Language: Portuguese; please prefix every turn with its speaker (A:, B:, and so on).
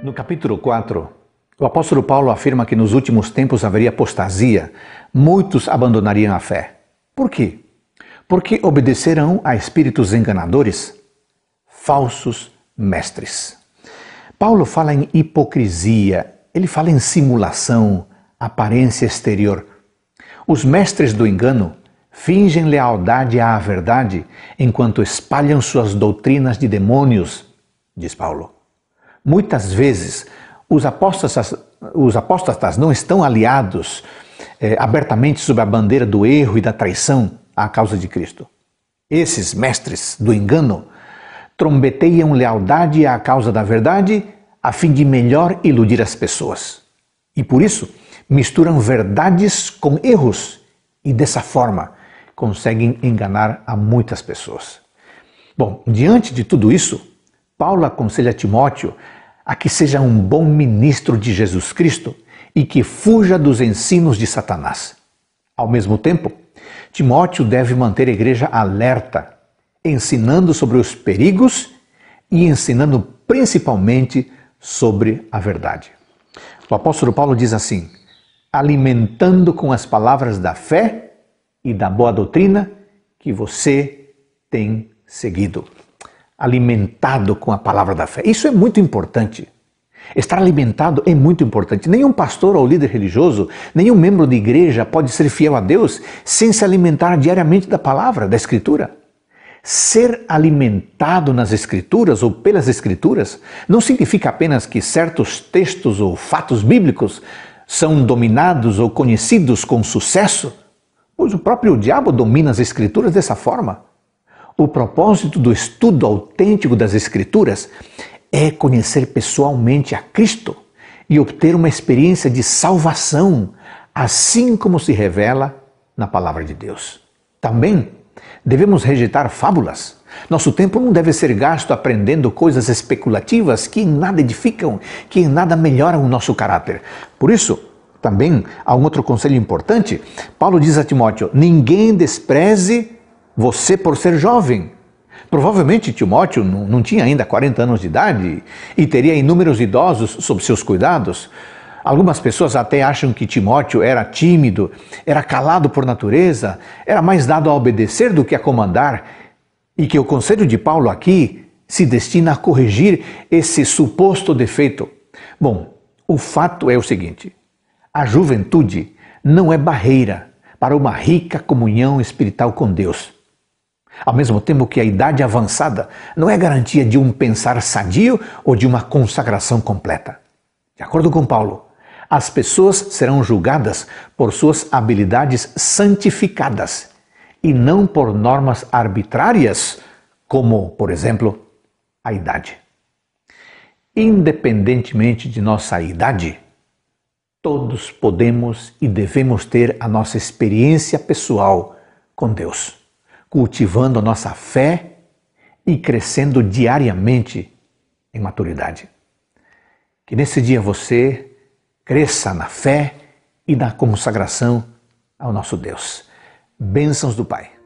A: No capítulo 4, o apóstolo Paulo afirma que nos últimos tempos haveria apostasia, muitos abandonariam a fé. Por quê? Porque obedecerão a espíritos enganadores, falsos mestres. Paulo fala em hipocrisia, ele fala em simulação, aparência exterior. Os mestres do engano fingem lealdade à verdade enquanto espalham suas doutrinas de demônios, diz Paulo. Muitas vezes, os apóstatas, os apóstatas não estão aliados é, abertamente sob a bandeira do erro e da traição à causa de Cristo. Esses mestres do engano trombeteiam lealdade à causa da verdade a fim de melhor iludir as pessoas. E por isso, misturam verdades com erros e dessa forma conseguem enganar a muitas pessoas. Bom, diante de tudo isso, Paulo aconselha Timóteo a que seja um bom ministro de Jesus Cristo e que fuja dos ensinos de Satanás. Ao mesmo tempo, Timóteo deve manter a igreja alerta, ensinando sobre os perigos e ensinando principalmente sobre a verdade. O apóstolo Paulo diz assim: alimentando com as palavras da fé e da boa doutrina que você tem seguido alimentado com a palavra da fé. Isso é muito importante. Estar alimentado é muito importante. Nenhum pastor ou líder religioso, nenhum membro de igreja pode ser fiel a Deus sem se alimentar diariamente da palavra, da Escritura. Ser alimentado nas Escrituras ou pelas Escrituras não significa apenas que certos textos ou fatos bíblicos são dominados ou conhecidos com sucesso, pois o próprio diabo domina as Escrituras dessa forma. O propósito do estudo autêntico das Escrituras é conhecer pessoalmente a Cristo e obter uma experiência de salvação, assim como se revela na palavra de Deus. Também devemos rejeitar fábulas. Nosso tempo não deve ser gasto aprendendo coisas especulativas que em nada edificam, que em nada melhoram o nosso caráter. Por isso, também há um outro conselho importante. Paulo diz a Timóteo: ninguém despreze você por ser jovem. Provavelmente Timóteo não tinha ainda 40 anos de idade e teria inúmeros idosos sob seus cuidados. Algumas pessoas até acham que Timóteo era tímido, era calado por natureza, era mais dado a obedecer do que a comandar, e que o conselho de Paulo aqui se destina a corrigir esse suposto defeito. Bom, o fato é o seguinte: a juventude não é barreira para uma rica comunhão espiritual com Deus. Ao mesmo tempo que a idade avançada não é garantia de um pensar sadio ou de uma consagração completa. De acordo com Paulo, as pessoas serão julgadas por suas habilidades santificadas e não por normas arbitrárias, como, por exemplo, a idade. Independentemente de nossa idade, todos podemos e devemos ter a nossa experiência pessoal com Deus cultivando nossa fé e crescendo diariamente em maturidade. Que nesse dia você cresça na fé e na consagração ao nosso Deus. Bênçãos do Pai.